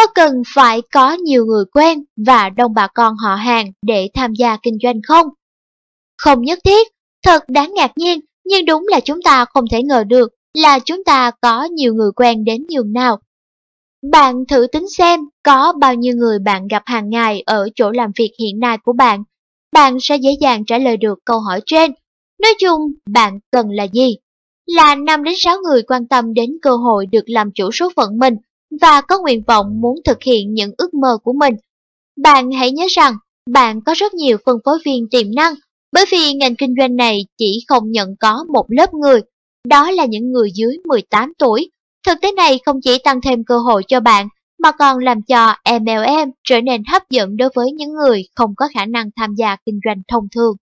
có cần phải có nhiều người quen và đông bà con họ hàng để tham gia kinh doanh không? Không nhất thiết, thật đáng ngạc nhiên, nhưng đúng là chúng ta không thể ngờ được là chúng ta có nhiều người quen đến nhường nào. Bạn thử tính xem có bao nhiêu người bạn gặp hàng ngày ở chỗ làm việc hiện nay của bạn. Bạn sẽ dễ dàng trả lời được câu hỏi trên. Nói chung, bạn cần là gì? Là 5 đến 6 người quan tâm đến cơ hội được làm chủ số phận mình và có nguyện vọng muốn thực hiện những ước mơ của mình. Bạn hãy nhớ rằng bạn có rất nhiều phân phối viên tiềm năng bởi vì ngành kinh doanh này chỉ không nhận có một lớp người, đó là những người dưới 18 tuổi. Thực tế này không chỉ tăng thêm cơ hội cho bạn mà còn làm cho MLM trở nên hấp dẫn đối với những người không có khả năng tham gia kinh doanh thông thường.